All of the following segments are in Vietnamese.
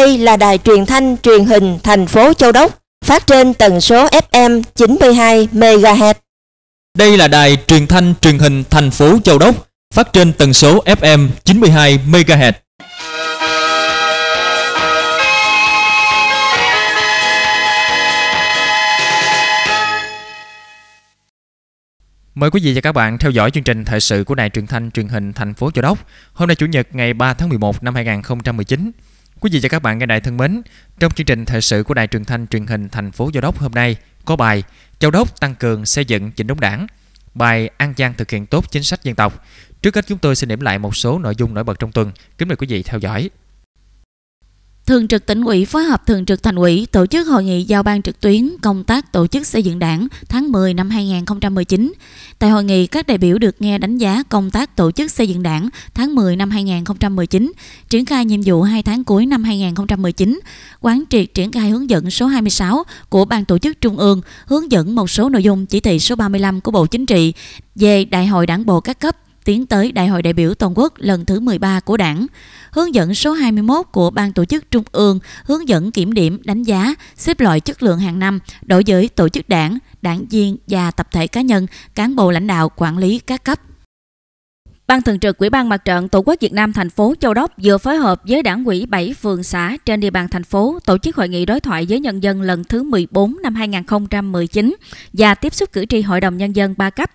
Đây là đài truyền thanh truyền hình thành phố Châu Đốc, phát trên tần số FM 92 MHz. Đây là đài truyền thanh truyền hình thành phố Châu Đốc, phát trên tần số FM 92 MHz. Mời quý vị và các bạn theo dõi chương trình thời sự của Đài Truyền thanh Truyền hình thành phố Châu Đốc. Hôm nay Chủ nhật ngày 3 tháng 11 năm 2019. Quý vị và các bạn nghe đài thân mến, trong chương trình thời sự của Đài Truyền thanh Truyền hình thành phố Châu Đốc hôm nay có bài Châu Đốc tăng cường xây dựng chỉnh đốn đảng, bài An Giang thực hiện tốt chính sách dân tộc. Trước hết chúng tôi xin điểm lại một số nội dung nổi bật trong tuần. Kính mời quý vị theo dõi. Thường trực tỉnh ủy phối hợp Thường trực thành ủy tổ chức hội nghị giao ban trực tuyến công tác tổ chức xây dựng đảng tháng 10 năm 2019. Tại hội nghị, các đại biểu được nghe đánh giá công tác tổ chức xây dựng đảng tháng 10 năm 2019, triển khai nhiệm vụ 2 tháng cuối năm 2019, quán triệt triển khai hướng dẫn số 26 của Ban tổ chức Trung ương, hướng dẫn một số nội dung chỉ thị số 35 của Bộ Chính trị về Đại hội Đảng bộ các cấp tiến tới Đại hội đại biểu toàn quốc lần thứ 13 của Đảng hướng dẫn số 21 của Ban tổ chức Trung ương hướng dẫn kiểm điểm, đánh giá, xếp loại chất lượng hàng năm đối với tổ chức đảng, đảng viên và tập thể cá nhân, cán bộ lãnh đạo quản lý các cấp Ban Thường trực Ủy ban Mặt trận Tổ quốc Việt Nam thành phố Châu Đốc vừa phối hợp với đảng ủy 7 phường xã trên địa bàn thành phố tổ chức hội nghị đối thoại với nhân dân lần thứ 14 năm 2019 và tiếp xúc cử tri Hội đồng Nhân dân ba cấp.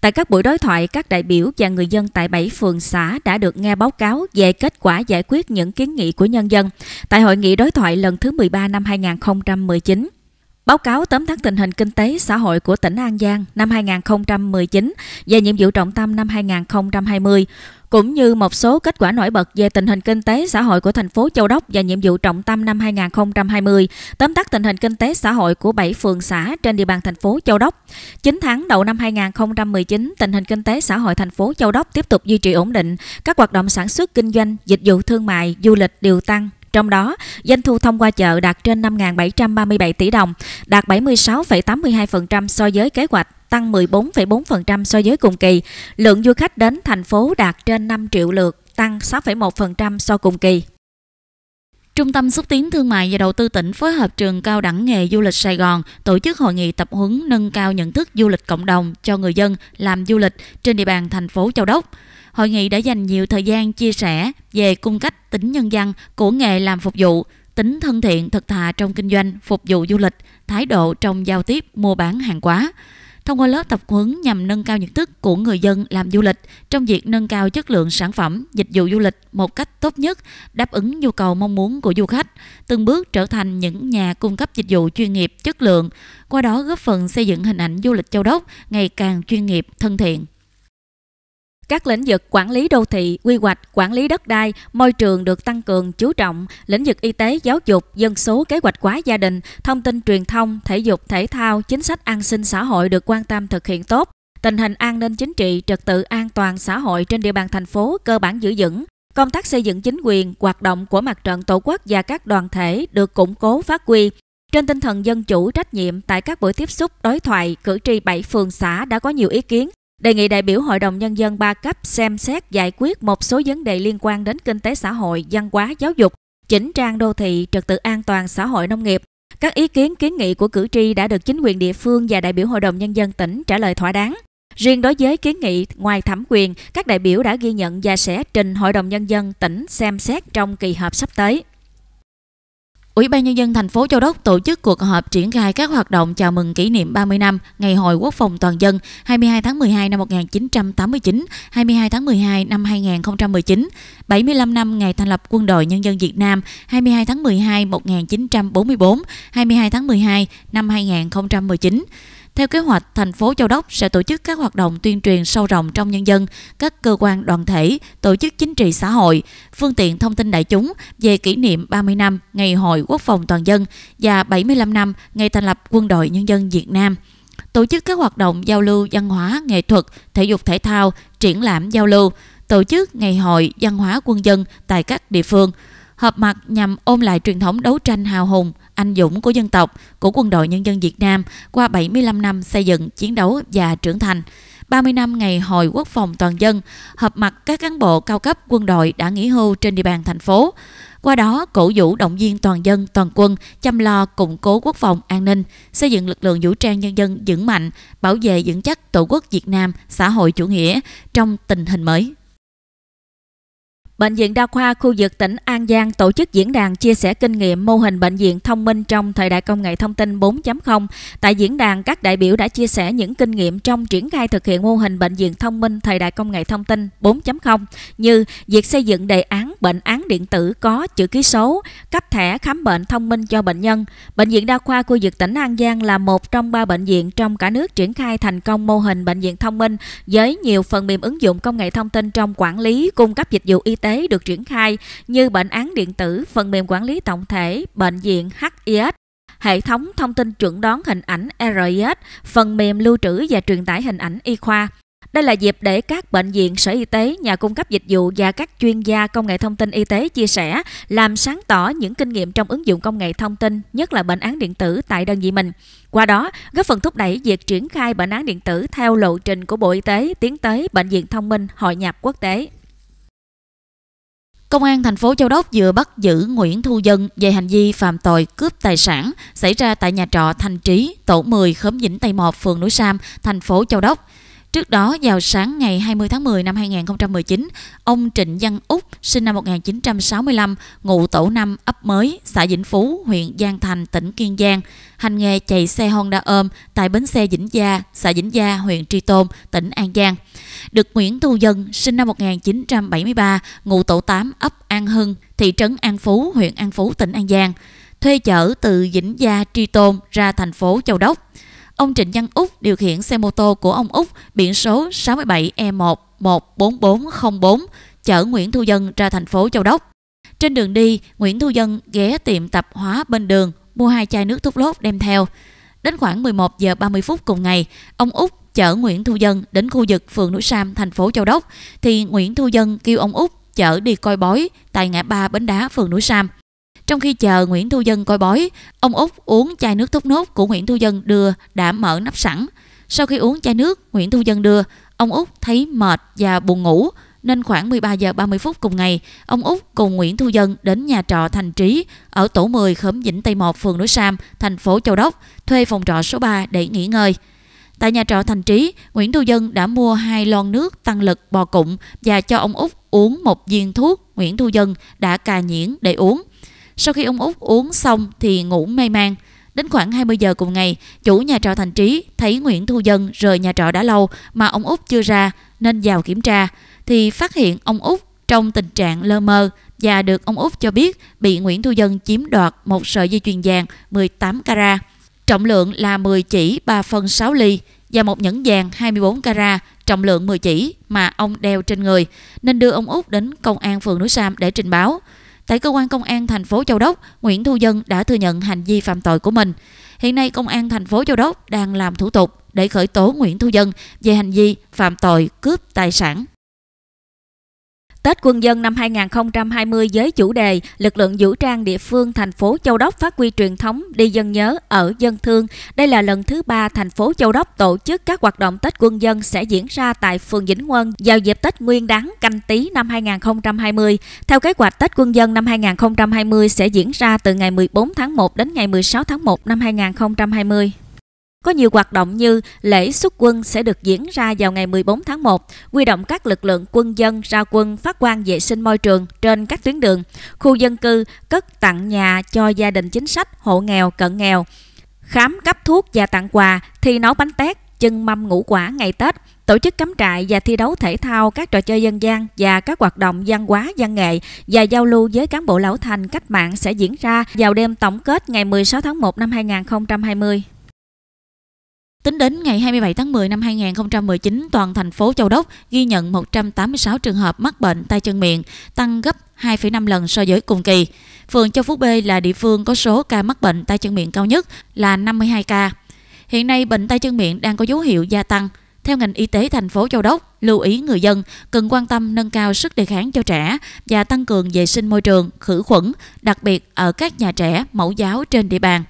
Tại các buổi đối thoại, các đại biểu và người dân tại 7 phường xã đã được nghe báo cáo về kết quả giải quyết những kiến nghị của nhân dân tại hội nghị đối thoại lần thứ 13 năm 2019. Báo cáo tóm tắt tình hình kinh tế xã hội của tỉnh An Giang năm 2019 và nhiệm vụ trọng tâm năm 2020, cũng như một số kết quả nổi bật về tình hình kinh tế xã hội của thành phố Châu Đốc và nhiệm vụ trọng tâm năm 2020, tóm tắt tình hình kinh tế xã hội của 7 phường xã trên địa bàn thành phố Châu Đốc. 9 tháng đầu năm 2019, tình hình kinh tế xã hội thành phố Châu Đốc tiếp tục duy trì ổn định, các hoạt động sản xuất kinh doanh, dịch vụ thương mại, du lịch đều tăng, trong đó, doanh thu thông qua chợ đạt trên 5.737 tỷ đồng, đạt 76,82% so với kế hoạch, tăng 14,4% so với cùng kỳ. Lượng du khách đến thành phố đạt trên 5 triệu lượt, tăng 6,1% so cùng kỳ. Trung tâm xúc tiến thương mại và đầu tư tỉnh phối hợp trường cao đẳng nghề du lịch Sài Gòn tổ chức hội nghị tập huấn nâng cao nhận thức du lịch cộng đồng cho người dân làm du lịch trên địa bàn thành phố Châu Đốc. Hội nghị đã dành nhiều thời gian chia sẻ về cung cách tính nhân dân của nghề làm phục vụ, tính thân thiện thực thà trong kinh doanh, phục vụ du lịch, thái độ trong giao tiếp mua bán hàng hóa. Thông qua lớp tập huấn nhằm nâng cao nhận thức của người dân làm du lịch trong việc nâng cao chất lượng sản phẩm, dịch vụ du lịch một cách tốt nhất, đáp ứng nhu cầu mong muốn của du khách, từng bước trở thành những nhà cung cấp dịch vụ chuyên nghiệp chất lượng, qua đó góp phần xây dựng hình ảnh du lịch Châu Đốc ngày càng chuyên nghiệp, thân thiện. Các lĩnh vực quản lý đô thị, quy hoạch, quản lý đất đai, môi trường được tăng cường chú trọng, lĩnh vực y tế, giáo dục, dân số, kế hoạch hóa gia đình, thông tin truyền thông, thể dục, thể thao, chính sách an sinh xã hội được quan tâm thực hiện tốt. Tình hình an ninh chính trị, trật tự an toàn xã hội trên địa bàn thành phố cơ bản giữ vững. Công tác xây dựng chính quyền, hoạt động của mặt trận tổ quốc và các đoàn thể được củng cố phát huy, trên tinh thần dân chủ trách nhiệm tại các buổi tiếp xúc đối thoại, cử tri 7 phường xã đã có nhiều ý kiến đề nghị đại biểu Hội đồng Nhân dân ba cấp xem xét giải quyết một số vấn đề liên quan đến kinh tế xã hội, văn hóa, giáo dục, chỉnh trang đô thị, trật tự an toàn xã hội nông nghiệp. Các ý kiến kiến nghị của cử tri đã được chính quyền địa phương và đại biểu Hội đồng Nhân dân tỉnh trả lời thỏa đáng. Riêng đối với kiến nghị ngoài thẩm quyền, các đại biểu đã ghi nhận và sẽ trình Hội đồng Nhân dân tỉnh xem xét trong kỳ họp sắp tới. Ủy ban Nhân dân thành phố Châu Đốc tổ chức cuộc họp triển khai các hoạt động chào mừng kỷ niệm 30 năm Ngày hội Quốc phòng toàn dân 22 tháng 12 năm 1989, 22 tháng 12 năm 2019, 75 năm ngày thành lập Quân đội Nhân dân Việt Nam 22 tháng 12 1944, 22 tháng 12 năm 2019. Theo kế hoạch, thành phố Châu Đốc sẽ tổ chức các hoạt động tuyên truyền sâu rộng trong nhân dân, các cơ quan đoàn thể, tổ chức chính trị xã hội, phương tiện thông tin đại chúng về kỷ niệm 30 năm Ngày Hội Quốc phòng Toàn dân và 75 năm Ngày thành lập Quân đội Nhân dân Việt Nam tổ chức các hoạt động giao lưu văn hóa, nghệ thuật, thể dục thể thao, triển lãm giao lưu, tổ chức ngày hội văn hóa quân dân tại các địa phương, họp mặt nhằm ôm lại truyền thống đấu tranh hào hùng, anh dũng của dân tộc, của quân đội nhân dân Việt Nam qua 75 năm xây dựng, chiến đấu và trưởng thành. 30 năm ngày hội quốc phòng toàn dân, hợp mặt các cán bộ cao cấp quân đội đã nghỉ hưu trên địa bàn thành phố. Qua đó, cổ vũ động viên toàn dân, toàn quân chăm lo củng cố quốc phòng an ninh, xây dựng lực lượng vũ trang nhân dân vững mạnh, bảo vệ vững chắc Tổ quốc Việt Nam xã hội chủ nghĩa trong tình hình mới. Bệnh viện Đa khoa khu vực tỉnh An Giang tổ chức diễn đàn chia sẻ kinh nghiệm mô hình bệnh viện thông minh trong thời đại công nghệ thông tin 4.0. Tại diễn đàn, các đại biểu đã chia sẻ những kinh nghiệm trong triển khai thực hiện mô hình bệnh viện thông minh thời đại công nghệ thông tin 4.0 như việc xây dựng đề án bệnh án điện tử có chữ ký số, cấp thẻ khám bệnh thông minh cho bệnh nhân. Bệnh viện Đa khoa khu vực tỉnh An Giang là một trong ba bệnh viện trong cả nước triển khai thành công mô hình bệnh viện thông minh với nhiều phần mềm ứng dụng công nghệ thông tin trong quản lý, cung cấp dịch vụ y tế tế được triển khai như bệnh án điện tử, phần mềm quản lý tổng thể, bệnh viện HIS, hệ thống thông tin chuẩn đoán hình ảnh RIS, phần mềm lưu trữ và truyền tải hình ảnh y khoa. Đây là dịp để các bệnh viện, sở y tế, nhà cung cấp dịch vụ và các chuyên gia công nghệ thông tin y tế chia sẻ, làm sáng tỏ những kinh nghiệm trong ứng dụng công nghệ thông tin, nhất là bệnh án điện tử tại đơn vị mình. Qua đó, góp phần thúc đẩy việc triển khai bệnh án điện tử theo lộ trình của Bộ Y tế tiến tới bệnh viện thông minh hội nhập quốc tế. Công an thành phố Châu Đốc vừa bắt giữ Nguyễn Thu Dân về hành vi phạm tội cướp tài sản xảy ra tại nhà trọ Thành Trí, tổ 10, khóm Vĩnh Tây 1, phường Núi Sam, thành phố Châu Đốc. Trước đó, vào sáng ngày 20 tháng 10 năm 2019, ông Trịnh Văn Úc, sinh năm 1965, ngụ tổ năm ấp mới, xã Vĩnh Phú, huyện Giang Thành, tỉnh Kiên Giang, hành nghề chạy xe Honda ôm tại bến xe Vĩnh Gia, xã Vĩnh Gia, huyện Tri Tôn, tỉnh An Giang. Được Nguyễn Thu Dân, sinh năm 1973, ngụ tổ 8 ấp An Hưng, thị trấn An Phú, huyện An Phú, tỉnh An Giang, thuê chở từ Vĩnh Gia Tri Tôn ra thành phố Châu Đốc. Ông Trịnh Văn Úc điều khiển xe mô tô của ông Úc biển số 67 e 114404 chở Nguyễn Thu Dân ra thành phố Châu Đốc. Trên đường đi, Nguyễn Thu Dân ghé tiệm tạp hóa bên đường mua hai chai nước thuốc lốt đem theo. Đến khoảng 11 giờ 30 phút cùng ngày, ông Úc chở Nguyễn Thu Dân đến khu vực phường Núi Sam, thành phố Châu Đốc, thì Nguyễn Thu Dân kêu ông Úc chở đi coi bói tại ngã ba Bến Đá, phường Núi Sam. Trong khi chờ Nguyễn Thu Dân coi bói, ông Út uống chai nước thốt nốt của Nguyễn Thu Dân đưa đã mở nắp sẵn. Sau khi uống chai nước Nguyễn Thu Dân đưa, ông Út thấy mệt và buồn ngủ nên khoảng 13 giờ 30 phút cùng ngày, ông Út cùng Nguyễn Thu Dân đến nhà trọ Thành Trí ở tổ 10 khóm Vĩnh Tây 1, phường Núi Sam, thành phố Châu Đốc, thuê phòng trọ số 3 để nghỉ ngơi. Tại nhà trọ Thành Trí, Nguyễn Thu Dân đã mua hai lon nước tăng lực bò cụm và cho ông Út uống một viên thuốc Nguyễn Thu Dân đã cà nhiễn để uống. Sau khi ông Út uống xong thì ngủ mê man. Đến khoảng 20 giờ cùng ngày, chủ nhà trọ Thành Trí thấy Nguyễn Thu Dân rời nhà trọ đã lâu mà ông Út chưa ra nên vào kiểm tra thì phát hiện ông Út trong tình trạng lơ mơ và được ông Út cho biết bị Nguyễn Thu Dân chiếm đoạt một sợi dây chuyền vàng 18 carat, trọng lượng là 10 chỉ 3 phân 6 ly và một nhẫn vàng 24 carat trọng lượng 10 chỉ mà ông đeo trên người nên đưa ông Út đến công an phường núi Sam để trình báo. Tại cơ quan công an thành phố Châu Đốc, Nguyễn Thu Dân đã thừa nhận hành vi phạm tội của mình. Hiện nay công an thành phố Châu Đốc đang làm thủ tục để khởi tố Nguyễn Thu Dân về hành vi phạm tội cướp tài sản Tết quân dân năm 2020 với chủ đề Lực lượng vũ trang địa phương thành phố Châu Đốc phát huy truyền thống đi dân nhớ ở dân thương. Đây là lần thứ ba thành phố Châu Đốc tổ chức các hoạt động Tết quân dân sẽ diễn ra tại phường Vĩnh Quân vào dịp Tết Nguyên đán canh Tý năm 2020. Theo kế hoạch Tết quân dân năm 2020 sẽ diễn ra từ ngày 14 tháng 1 đến ngày 16 tháng 1 năm 2020. Có nhiều hoạt động như lễ xuất quân sẽ được diễn ra vào ngày 14 tháng 1, quy động các lực lượng quân dân ra quân phát quan vệ sinh môi trường trên các tuyến đường, khu dân cư, cất tặng nhà cho gia đình chính sách, hộ nghèo, cận nghèo, khám cấp thuốc và tặng quà, thi nấu bánh tét, chân mâm ngũ quả ngày Tết, tổ chức cắm trại và thi đấu thể thao các trò chơi dân gian và các hoạt động văn hóa văn nghệ và giao lưu với cán bộ lão thành cách mạng sẽ diễn ra vào đêm tổng kết ngày 16 tháng 1 năm 2020. Tính đến ngày 27 tháng 10 năm 2019, toàn thành phố Châu Đốc ghi nhận 186 trường hợp mắc bệnh tay chân miệng, tăng gấp 2,5 lần so với cùng kỳ. Phường Châu Phú B là địa phương có số ca mắc bệnh tay chân miệng cao nhất là 52 ca. Hiện nay bệnh tay chân miệng đang có dấu hiệu gia tăng. Theo ngành y tế thành phố Châu Đốc, lưu ý người dân cần quan tâm nâng cao sức đề kháng cho trẻ và tăng cường vệ sinh môi trường, khử khuẩn, đặc biệt ở các nhà trẻ, mẫu giáo trên địa bàn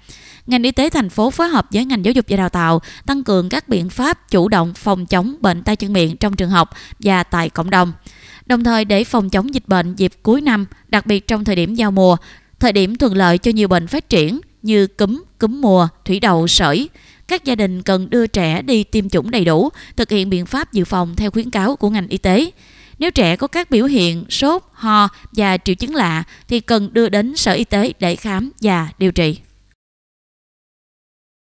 ngành y tế thành phố phối hợp với ngành giáo dục và đào tạo tăng cường các biện pháp chủ động phòng chống bệnh tay chân miệng trong trường học và tại cộng đồng. Đồng thời để phòng chống dịch bệnh dịp cuối năm, đặc biệt trong thời điểm giao mùa, thời điểm thuận lợi cho nhiều bệnh phát triển như cúm, cúm mùa, thủy đậu, sởi, các gia đình cần đưa trẻ đi tiêm chủng đầy đủ, thực hiện biện pháp dự phòng theo khuyến cáo của ngành y tế. Nếu trẻ có các biểu hiện sốt, ho và triệu chứng lạ thì cần đưa đến sở y tế để khám và điều trị.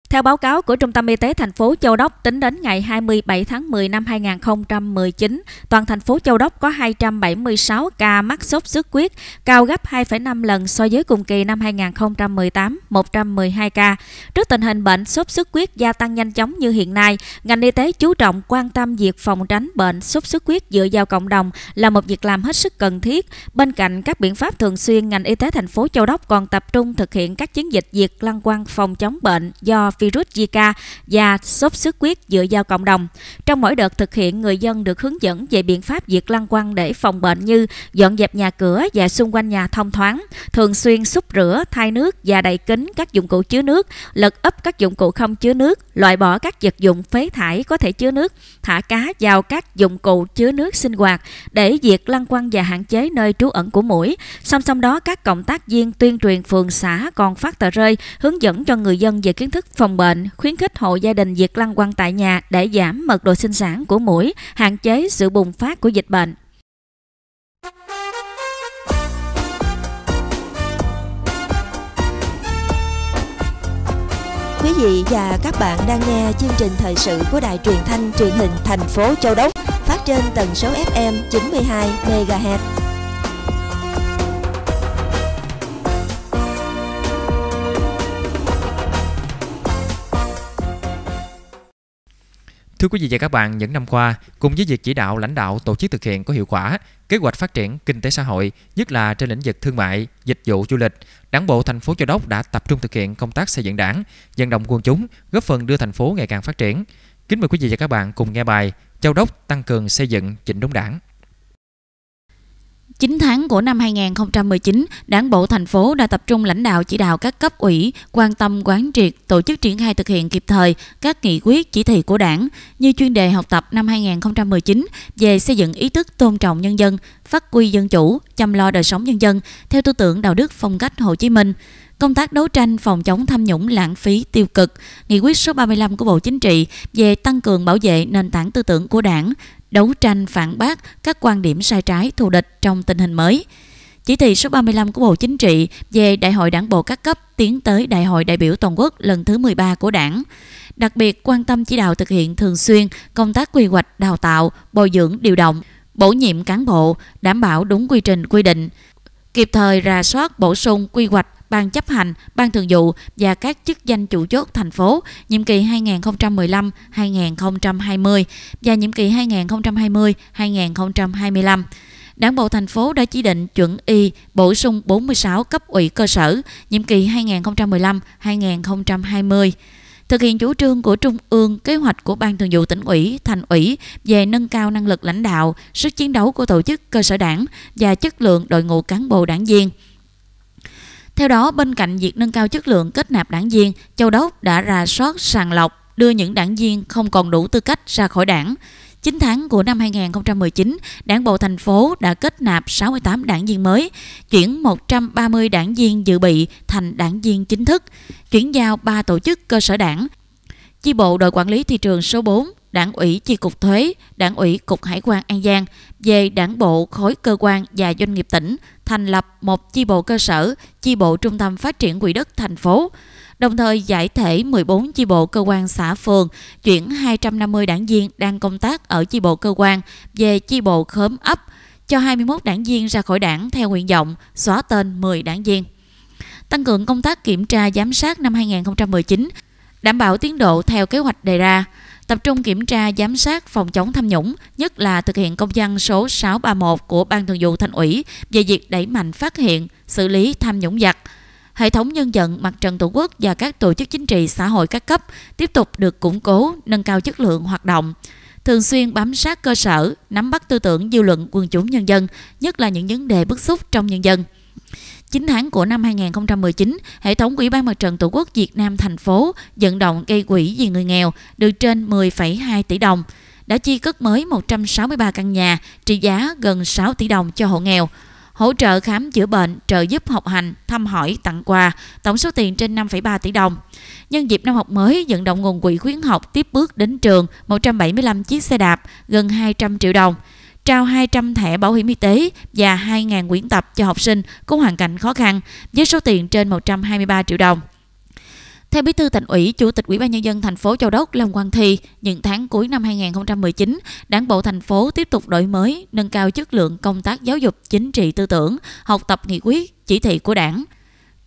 Theo báo cáo của Trung tâm Y tế thành phố Châu Đốc, tính đến ngày 27 tháng 10 năm 2019, toàn thành phố Châu Đốc có 276 ca mắc sốt xuất huyết, cao gấp 2,5 lần so với cùng kỳ năm 2018, 112 ca. Trước tình hình bệnh sốt xuất huyết gia tăng nhanh chóng như hiện nay, ngành y tế chú trọng quan tâm việc phòng tránh bệnh sốt xuất huyết dựa vào cộng đồng là một việc làm hết sức cần thiết. Bên cạnh các biện pháp thường xuyên, ngành y tế thành phố Châu Đốc còn tập trung thực hiện các chiến dịch diệt lăng quăng phòng chống bệnh do virus Zika và sốt xuất huyết dựa vào cộng đồng. Trong mỗi đợt thực hiện, người dân được hướng dẫn về biện pháp diệt lăng quăng để phòng bệnh như dọn dẹp nhà cửa và xung quanh nhà thông thoáng, thường xuyên xúc rửa, thay nước và đậy kín các dụng cụ chứa nước, lật ấp các dụng cụ không chứa nước, loại bỏ các vật dụng phế thải có thể chứa nước, thả cá vào các dụng cụ chứa nước sinh hoạt để diệt lăng quăng và hạn chế nơi trú ẩn của mũi. Song song đó, các cộng tác viên tuyên truyền phường xã còn phát tờ rơi hướng dẫn cho người dân về kiến thức phòng bệnh, khuyến khích hộ gia đình diệt lăng quăng tại nhà để giảm mật độ sinh sản của mũi, hạn chế sự bùng phát của dịch bệnh. quý vị và các bạn đang nghe chương trình thời sự của Đài Truyền thanh Truyền hình thành phố Châu Đốc phát trên tần số FM 92 MHz. Thưa quý vị và các bạn, những năm qua, cùng với việc chỉ đạo lãnh đạo tổ chức thực hiện có hiệu quả kế hoạch phát triển kinh tế xã hội, nhất là trên lĩnh vực thương mại, dịch vụ du lịch, Đảng bộ thành phố Châu Đốc đã tập trung thực hiện công tác xây dựng Đảng, vận động quân chúng, góp phần đưa thành phố ngày càng phát triển. Kính mời quý vị và các bạn cùng nghe bài Châu Đốc tăng cường xây dựng chỉnh đốn Đảng. 9 tháng của năm 2019, Đảng bộ thành phố đã tập trung lãnh đạo chỉ đạo các cấp ủy quan tâm quán triệt, tổ chức triển khai thực hiện kịp thời các nghị quyết chỉ thị của Đảng như chuyên đề học tập năm 2019 về xây dựng ý thức tôn trọng nhân dân, phát huy dân chủ, chăm lo đời sống nhân dân theo tư tưởng đạo đức phong cách Hồ Chí Minh công tác đấu tranh phòng chống tham nhũng lãng phí tiêu cực, nghị quyết số 35 của Bộ Chính trị về tăng cường bảo vệ nền tảng tư tưởng của Đảng, đấu tranh phản bác các quan điểm sai trái thù địch trong tình hình mới. Chỉ thị số 35 của Bộ Chính trị về Đại hội Đảng bộ các cấp tiến tới Đại hội đại biểu toàn quốc lần thứ 13 của Đảng, đặc biệt quan tâm chỉ đạo thực hiện thường xuyên công tác quy hoạch, đào tạo, bồi dưỡng, điều động, bổ nhiệm cán bộ, đảm bảo đúng quy trình quy định, kịp thời rà soát bổ sung quy hoạch ban chấp hành, ban thường vụ và các chức danh chủ chốt thành phố nhiệm kỳ 2015-2020 và nhiệm kỳ 2020-2025. Đảng bộ thành phố đã chỉ định chuẩn y bổ sung 46 cấp ủy cơ sở nhiệm kỳ 2015-2020 thực hiện chủ trương của Trung ương, kế hoạch của Ban Thường vụ tỉnh ủy, thành ủy về nâng cao năng lực lãnh đạo, sức chiến đấu của tổ chức cơ sở đảng và chất lượng đội ngũ cán bộ đảng viên. Theo đó, bên cạnh việc nâng cao chất lượng kết nạp đảng viên, Châu Đốc đã rà soát sàng lọc đưa những đảng viên không còn đủ tư cách ra khỏi đảng. 9 tháng của năm 2019, Đảng bộ thành phố đã kết nạp 68 đảng viên mới, chuyển 130 đảng viên dự bị thành đảng viên chính thức, chuyển giao 3 tổ chức cơ sở đảng. Chi bộ đội quản lý thị trường số 4 Đảng ủy Chi cục Thuế, Đảng ủy Cục Hải quan An Giang về đảng bộ khối cơ quan và doanh nghiệp tỉnh thành lập một chi bộ cơ sở, chi bộ trung tâm phát triển quỹ đất thành phố, đồng thời giải thể 14 chi bộ cơ quan xã phường, chuyển 250 đảng viên đang công tác ở chi bộ cơ quan về chi bộ khóm ấp, cho 21 đảng viên ra khỏi đảng theo nguyện vọng, xóa tên 10 đảng viên. Tăng cường công tác kiểm tra giám sát năm 2019, đảm bảo tiến độ theo kế hoạch đề ra tập trung kiểm tra giám sát phòng chống tham nhũng, nhất là thực hiện công văn số 631 của Ban Thường vụ Thành ủy về việc đẩy mạnh phát hiện, xử lý tham nhũng giặc. Hệ thống nhân dân, mặt trận tổ quốc và các tổ chức chính trị xã hội các cấp tiếp tục được củng cố, nâng cao chất lượng hoạt động thường xuyên bám sát cơ sở, nắm bắt tư tưởng dư luận quần chúng nhân dân, nhất là những vấn đề bức xúc trong nhân dân. 9 tháng của năm 2019, hệ thống Ủy ban Mặt trận Tổ quốc Việt Nam thành phố vận động gây quỹ vì người nghèo được trên 10,2 tỷ đồng đã chi cất mới 163 căn nhà trị giá gần 6 tỷ đồng cho hộ nghèo hỗ trợ khám chữa bệnh, trợ giúp học hành, thăm hỏi, tặng quà, tổng số tiền trên 5,3 tỷ đồng. Nhân dịp năm học mới, vận động nguồn quỹ khuyến học tiếp bước đến trường 175 chiếc xe đạp, gần 200 triệu đồng trao 200 thẻ bảo hiểm y tế và 2.000 quyển tập cho học sinh có hoàn cảnh khó khăn với số tiền trên 123 triệu đồng. Theo Bí thư Thành ủy, Chủ tịch Ủy ban nhân dân thành phố Châu Đốc Lâm Quang Thi, những tháng cuối năm 2019, Đảng bộ thành phố tiếp tục đổi mới, nâng cao chất lượng công tác giáo dục chính trị tư tưởng, học tập nghị quyết, chỉ thị của Đảng.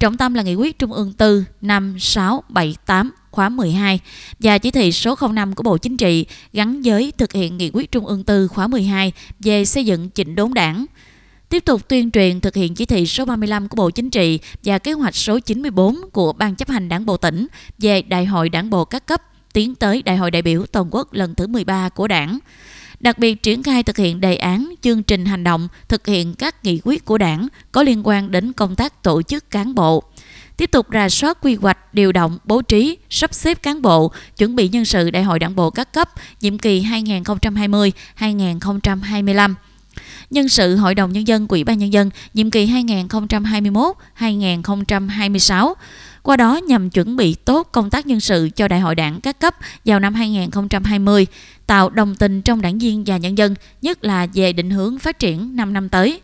Trọng tâm là nghị quyết Trung ương 4, 5, 6, 7, 8 khóa 12 và chỉ thị số 05 của Bộ Chính trị gắn với thực hiện nghị quyết Trung ương 4 khóa 12 về xây dựng chỉnh đốn đảng tiếp tục tuyên truyền thực hiện chỉ thị số 35 của Bộ Chính trị và kế hoạch số 94 của Ban chấp hành Đảng bộ tỉnh về Đại hội Đảng bộ các cấp tiến tới Đại hội đại biểu toàn quốc lần thứ 13 của Đảng. Đặc biệt triển khai thực hiện đề án, chương trình hành động, thực hiện các nghị quyết của Đảng có liên quan đến công tác tổ chức cán bộ tiếp tục rà soát quy hoạch, điều động, bố trí, sắp xếp cán bộ, chuẩn bị nhân sự Đại hội Đảng bộ các cấp nhiệm kỳ 2020-2025 nhân sự Hội đồng Nhân dân Quỹ ban Nhân dân nhiệm kỳ 2021-2026. Qua đó nhằm chuẩn bị tốt công tác nhân sự cho Đại hội đảng các cấp vào năm 2020, tạo đồng tình trong đảng viên và nhân dân, nhất là về định hướng phát triển 5 năm tới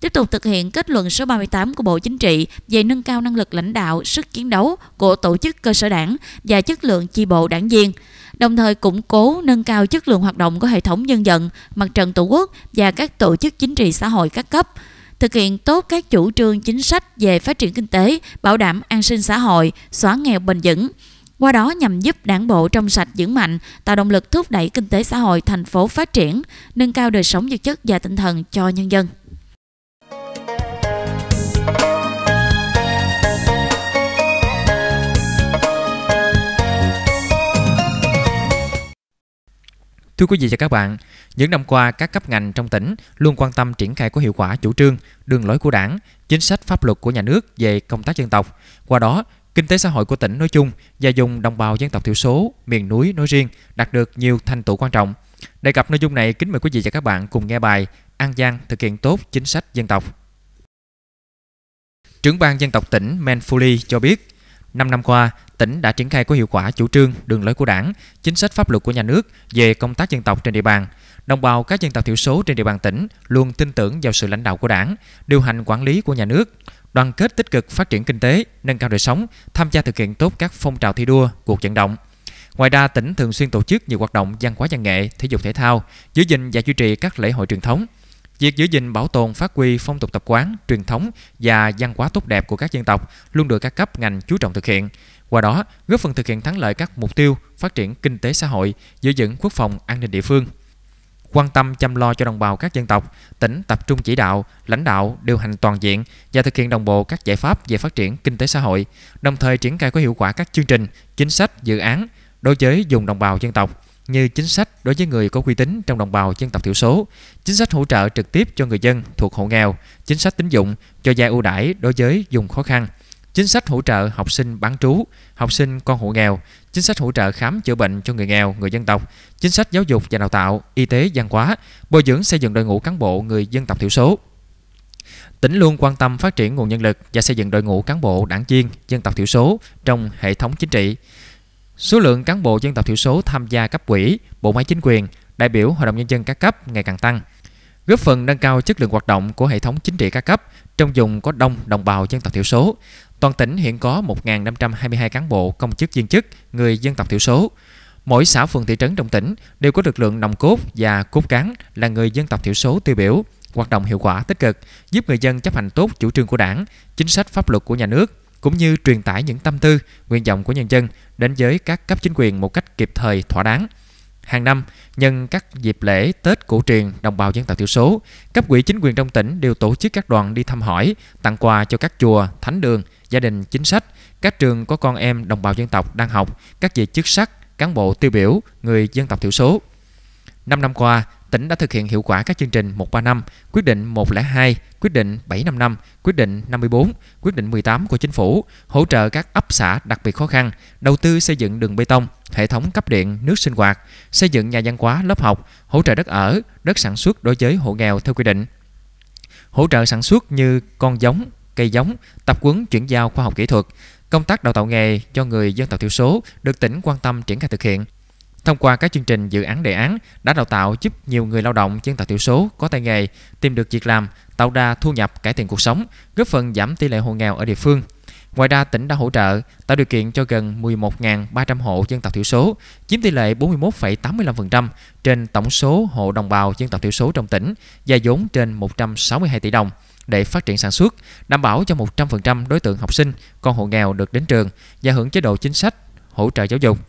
tiếp tục thực hiện kết luận số 38 của Bộ Chính trị về nâng cao năng lực lãnh đạo, sức chiến đấu của tổ chức cơ sở đảng và chất lượng chi bộ đảng viên, đồng thời củng cố nâng cao chất lượng hoạt động của hệ thống dân vận, mặt trận tổ quốc và các tổ chức chính trị xã hội các cấp thực hiện tốt các chủ trương chính sách về phát triển kinh tế, bảo đảm an sinh xã hội, xóa nghèo bền vững, qua đó nhằm giúp đảng bộ trong sạch vững mạnh, tạo động lực thúc đẩy kinh tế xã hội thành phố phát triển, nâng cao đời sống vật chất và tinh thần cho nhân dân. Thưa quý vị và các bạn, những năm qua các cấp ngành trong tỉnh luôn quan tâm triển khai có hiệu quả chủ trương, đường lối của Đảng, chính sách pháp luật của nhà nước về công tác dân tộc. Qua đó, kinh tế xã hội của tỉnh nói chung và vùng đồng bào dân tộc thiểu số miền núi nói riêng đạt được nhiều thành tựu quan trọng. Đề cập nội dung này kính mời quý vị và các bạn cùng nghe bài An Giang thực hiện tốt chính sách dân tộc. Trưởng ban dân tộc tỉnh Men Fuli cho biết, 5 năm qua, tỉnh đã triển khai có hiệu quả chủ trương, đường lối của Đảng, chính sách pháp luật của nhà nước về công tác dân tộc trên địa bàn. Đồng bào các dân tộc thiểu số trên địa bàn tỉnh luôn tin tưởng vào sự lãnh đạo của Đảng, điều hành quản lý của nhà nước, đoàn kết tích cực phát triển kinh tế, nâng cao đời sống, tham gia thực hiện tốt các phong trào thi đua, cuộc vận động. Ngoài ra, tỉnh thường xuyên tổ chức nhiều hoạt động văn hóa văn nghệ, thể dục thể thao, giữ gìn và duy trì các lễ hội truyền thống – Việc giữ gìn bảo tồn phát huy phong tục tập quán, truyền thống và văn hóa tốt đẹp của các dân tộc luôn được các cấp ngành chú trọng thực hiện. Qua đó, góp phần thực hiện thắng lợi các mục tiêu phát triển kinh tế xã hội, giữ vững quốc phòng an ninh địa phương. Quan tâm chăm lo cho đồng bào các dân tộc, tỉnh tập trung chỉ đạo, lãnh đạo, điều hành toàn diện và thực hiện đồng bộ các giải pháp về phát triển kinh tế xã hội, đồng thời triển khai có hiệu quả các chương trình, chính sách, dự án đối với dùng đồng bào dân tộc như chính sách đối với người có uy tín trong đồng bào dân tộc thiểu số, chính sách hỗ trợ trực tiếp cho người dân thuộc hộ nghèo, chính sách tín dụng cho gia ưu đãi đối với dùng khó khăn, chính sách hỗ trợ học sinh bán trú, học sinh con hộ nghèo, chính sách hỗ trợ khám chữa bệnh cho người nghèo, người dân tộc, chính sách giáo dục và đào tạo, y tế văn hóa, bồi dưỡng xây dựng đội ngũ cán bộ người dân tộc thiểu số. Tỉnh luôn quan tâm phát triển nguồn nhân lực và xây dựng đội ngũ cán bộ đảng viên dân tộc thiểu số trong hệ thống chính trị. Số lượng cán bộ dân tộc thiểu số tham gia cấp quỹ, bộ máy chính quyền, đại biểu hội đồng nhân dân các cấp ngày càng tăng, góp phần nâng cao chất lượng hoạt động của hệ thống chính trị các cấp trong vùng có đông đồng bào dân tộc thiểu số. Toàn tỉnh hiện có 1.522 cán bộ công chức viên chức người dân tộc thiểu số. Mỗi xã phường thị trấn trong tỉnh đều có lực lượng nòng cốt và cốt cán là người dân tộc thiểu số tiêu biểu, hoạt động hiệu quả tích cực, giúp người dân chấp hành tốt chủ trương của đảng, chính sách pháp luật của nhà nước, cũng như truyền tải những tâm tư, nguyện vọng của nhân dân đến với các cấp chính quyền một cách kịp thời thỏa đáng. Hàng năm, nhân các dịp lễ Tết cổ truyền đồng bào dân tộc thiểu số, cấp quỹ chính quyền trong tỉnh đều tổ chức các đoàn đi thăm hỏi, tặng quà cho các chùa, thánh đường, gia đình chính sách, các trường có con em đồng bào dân tộc đang học, các vị chức sắc, cán bộ tiêu biểu, người dân tộc thiểu số. Năm năm qua, tỉnh đã thực hiện hiệu quả các chương trình 135, quyết định 102, quyết định 755, quyết định 54, quyết định 18 của chính phủ, hỗ trợ các ấp xã đặc biệt khó khăn, đầu tư xây dựng đường bê tông, hệ thống cấp điện, nước sinh hoạt, xây dựng nhà văn hóa lớp học, hỗ trợ đất ở, đất sản xuất đối với hộ nghèo theo quy định. Hỗ trợ sản xuất như con giống, cây giống, tập quấn chuyển giao khoa học kỹ thuật, công tác đào tạo nghề cho người dân tộc thiểu số được tỉnh quan tâm triển khai thực hiện. Thông qua các chương trình dự án đề án đã đào tạo giúp nhiều người lao động dân tộc thiểu số có tay nghề, tìm được việc làm, tạo ra thu nhập cải thiện cuộc sống, góp phần giảm tỷ lệ hộ nghèo ở địa phương. Ngoài ra, tỉnh đã hỗ trợ tạo điều kiện cho gần 11.300 hộ dân tộc thiểu số, chiếm tỷ lệ 41,85% trên tổng số hộ đồng bào dân tộc thiểu số trong tỉnh, dài vốn trên 162 tỷ đồng để phát triển sản xuất, đảm bảo cho 100% đối tượng học sinh, con hộ nghèo được đến trường và hưởng chế độ chính sách hỗ trợ giáo dục.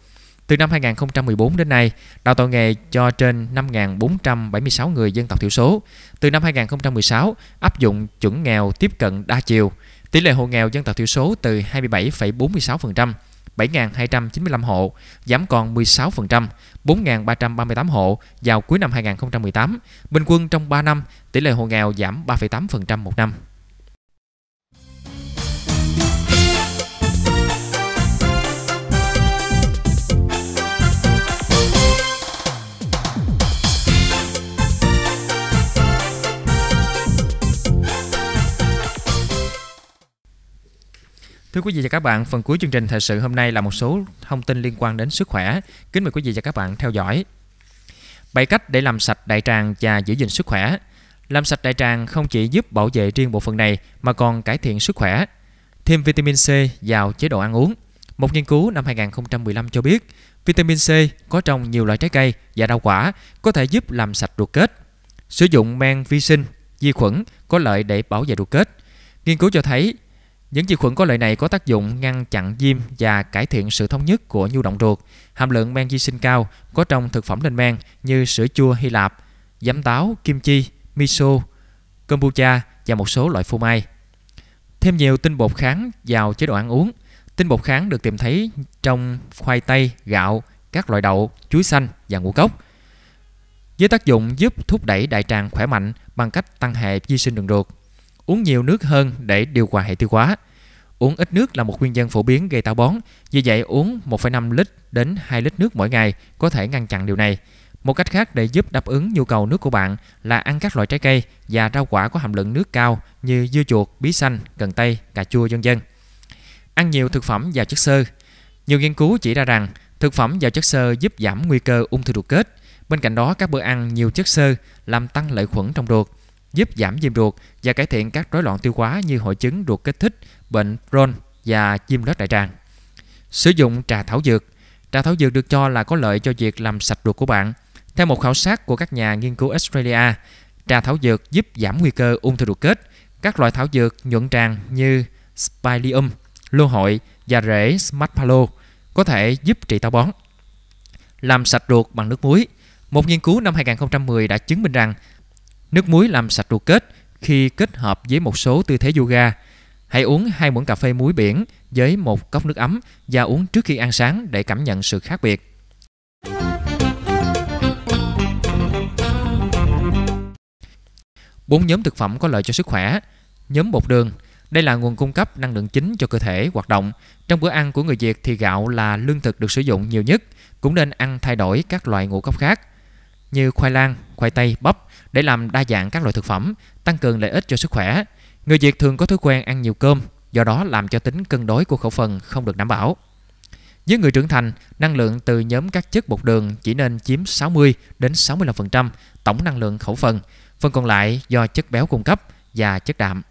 Từ năm 2014 đến nay, đào tạo nghề cho trên 5.476 người dân tộc thiểu số. Từ năm 2016, áp dụng chuẩn nghèo tiếp cận đa chiều. Tỷ lệ hộ nghèo dân tộc thiểu số từ 27,46%, 7.295 hộ, giảm còn 16%, 4.338 hộ vào cuối năm 2018. Bình quân trong 3 năm, tỷ lệ hộ nghèo giảm 3,8% một năm. Thưa quý vị và các bạn, phần cuối chương trình thời sự hôm nay là một số thông tin liên quan đến sức khỏe. Kính mời quý vị và các bạn theo dõi. 7 cách để làm sạch đại tràng và giữ gìn sức khỏe. Làm sạch đại tràng không chỉ giúp bảo vệ riêng bộ phận này mà còn cải thiện sức khỏe. Thêm vitamin C vào chế độ ăn uống. Một nghiên cứu năm 2015 cho biết, vitamin C có trong nhiều loại trái cây và rau quả có thể giúp làm sạch ruột kết. Sử dụng men vi sinh, vi khuẩn có lợi để bảo vệ ruột kết. Nghiên cứu cho thấy những vi khuẩn có lợi này có tác dụng ngăn chặn viêm và cải thiện sự thống nhất của nhu động ruột. Hàm lượng men vi sinh cao có trong thực phẩm lên men như sữa chua Hy Lạp, giấm táo, kim chi, miso, kombucha và một số loại phô mai. Thêm nhiều tinh bột kháng vào chế độ ăn uống. Tinh bột kháng được tìm thấy trong khoai tây, gạo, các loại đậu, chuối xanh và ngũ cốc. Với tác dụng giúp thúc đẩy đại tràng khỏe mạnh bằng cách tăng hệ vi sinh đường ruột Uống nhiều nước hơn để điều hòa hệ tiêu hóa. Uống ít nước là một nguyên nhân phổ biến gây táo bón, vì vậy uống 1,5 lít đến 2 lít nước mỗi ngày có thể ngăn chặn điều này. Một cách khác để giúp đáp ứng nhu cầu nước của bạn là ăn các loại trái cây và rau quả có hàm lượng nước cao như dưa chuột, bí xanh, cần tây, cà chua vân vân. Ăn nhiều thực phẩm giàu chất xơ. Nhiều nghiên cứu chỉ ra rằng thực phẩm giàu chất xơ giúp giảm nguy cơ ung thư ruột kết. Bên cạnh đó, các bữa ăn nhiều chất xơ làm tăng lợi khuẩn trong ruột, giúp giảm viêm ruột và cải thiện các rối loạn tiêu hóa như hội chứng ruột kích thích, bệnh Crohn và viêm loét đại tràng. Sử dụng trà thảo dược Trà thảo dược được cho là có lợi cho việc làm sạch ruột của bạn. Theo một khảo sát của các nhà nghiên cứu Australia, trà thảo dược giúp giảm nguy cơ ung thư ruột kết. Các loại thảo dược nhuận tràng như Spilium, lô hội và rễ Smartpalo có thể giúp trị táo bón. Làm sạch ruột bằng nước muối Một nghiên cứu năm 2010 đã chứng minh rằng Nước muối làm sạch ruột kết khi kết hợp với một số tư thế yoga. Hãy uống hai muỗng cà phê muối biển với một cốc nước ấm và uống trước khi ăn sáng để cảm nhận sự khác biệt. Bốn nhóm thực phẩm có lợi cho sức khỏe. Nhóm bột đường. Đây là nguồn cung cấp năng lượng chính cho cơ thể hoạt động. Trong bữa ăn của người Việt thì gạo là lương thực được sử dụng nhiều nhất, cũng nên ăn thay đổi các loại ngũ cốc khác như khoai lang, khoai tây, bắp để làm đa dạng các loại thực phẩm, tăng cường lợi ích cho sức khỏe. Người Việt thường có thói quen ăn nhiều cơm, do đó làm cho tính cân đối của khẩu phần không được đảm bảo. Với người trưởng thành, năng lượng từ nhóm các chất bột đường chỉ nên chiếm 60 đến 65% tổng năng lượng khẩu phần, phần còn lại do chất béo cung cấp và chất đạm.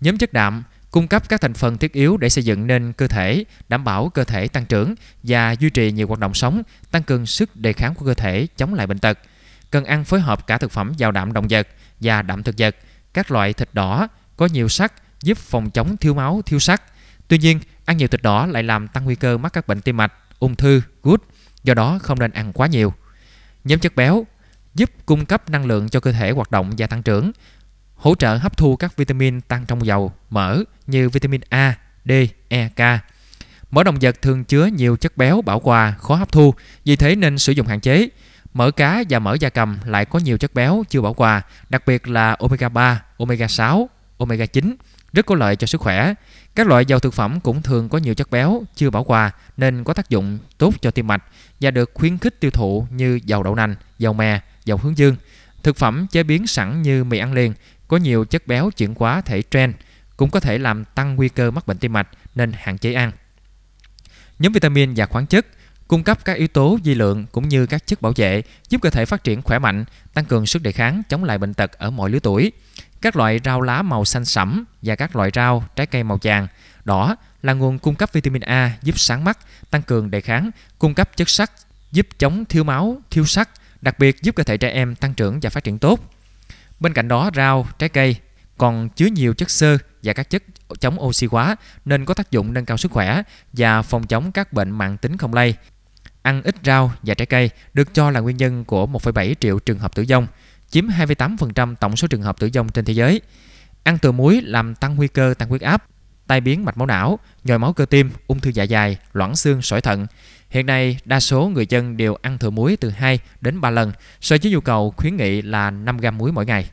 Nhóm chất đạm cung cấp các thành phần thiết yếu để xây dựng nên cơ thể, đảm bảo cơ thể tăng trưởng và duy trì nhiều hoạt động sống, tăng cường sức đề kháng của cơ thể chống lại bệnh tật – Cần ăn phối hợp cả thực phẩm giàu đạm động vật và đạm thực vật, các loại thịt đỏ có nhiều sắt giúp phòng chống thiếu máu, thiếu sắt. Tuy nhiên, ăn nhiều thịt đỏ lại làm tăng nguy cơ mắc các bệnh tim mạch, ung thư, gút, do đó không nên ăn quá nhiều. Nhóm chất béo giúp cung cấp năng lượng cho cơ thể hoạt động và tăng trưởng, hỗ trợ hấp thu các vitamin tăng trong dầu, mỡ như vitamin A, D, E, K. Mỡ động vật thường chứa nhiều chất béo bảo hòa khó hấp thu, vì thế nên sử dụng hạn chế. Mỡ cá và mỡ da cầm lại có nhiều chất béo chưa bỏ qua, đặc biệt là omega 3, omega 6, omega 9, rất có lợi cho sức khỏe. Các loại dầu thực phẩm cũng thường có nhiều chất béo chưa bỏ qua nên có tác dụng tốt cho tim mạch và được khuyến khích tiêu thụ như dầu đậu nành, dầu mè, dầu hướng dương. Thực phẩm chế biến sẵn như mì ăn liền có nhiều chất béo chuyển hóa thể tren cũng có thể làm tăng nguy cơ mắc bệnh tim mạch nên hạn chế ăn. Nhóm vitamin và khoáng chất – cung cấp các yếu tố vi lượng cũng như các chất bảo vệ giúp cơ thể phát triển khỏe mạnh, tăng cường sức đề kháng chống lại bệnh tật ở mọi lứa tuổi. Các loại rau lá màu xanh sẫm và các loại rau, trái cây màu vàng, đỏ là nguồn cung cấp vitamin A giúp sáng mắt, tăng cường đề kháng, cung cấp chất sắt giúp chống thiếu máu, thiếu sắt, đặc biệt giúp cơ thể trẻ em tăng trưởng và phát triển tốt. Bên cạnh đó, rau, trái cây còn chứa nhiều chất xơ và các chất chống oxy hóa nên có tác dụng nâng cao sức khỏe và phòng chống các bệnh mạng tính không lây ăn ít rau và trái cây được cho là nguyên nhân của 1,7 triệu trường hợp tử vong, chiếm 28% tổng số trường hợp tử vong trên thế giới. Ăn từ muối làm tăng nguy cơ tăng huyết áp, tai biến mạch máu não, nhồi máu cơ tim, ung thư dạ dày, loãng xương, sỏi thận. Hiện nay, đa số người dân đều ăn thừa muối từ 2 đến 3 lần, so với nhu cầu khuyến nghị là 5 gram muối mỗi ngày.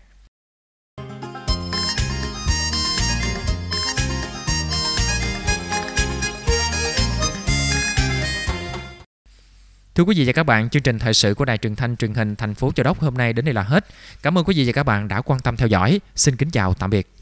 Thưa quý vị và các bạn, chương trình thời sự của Đài Truyền thanh Truyền hình thành phố Châu Đốc hôm nay đến đây là hết. Cảm ơn quý vị và các bạn đã quan tâm theo dõi. Xin kính chào tạm biệt.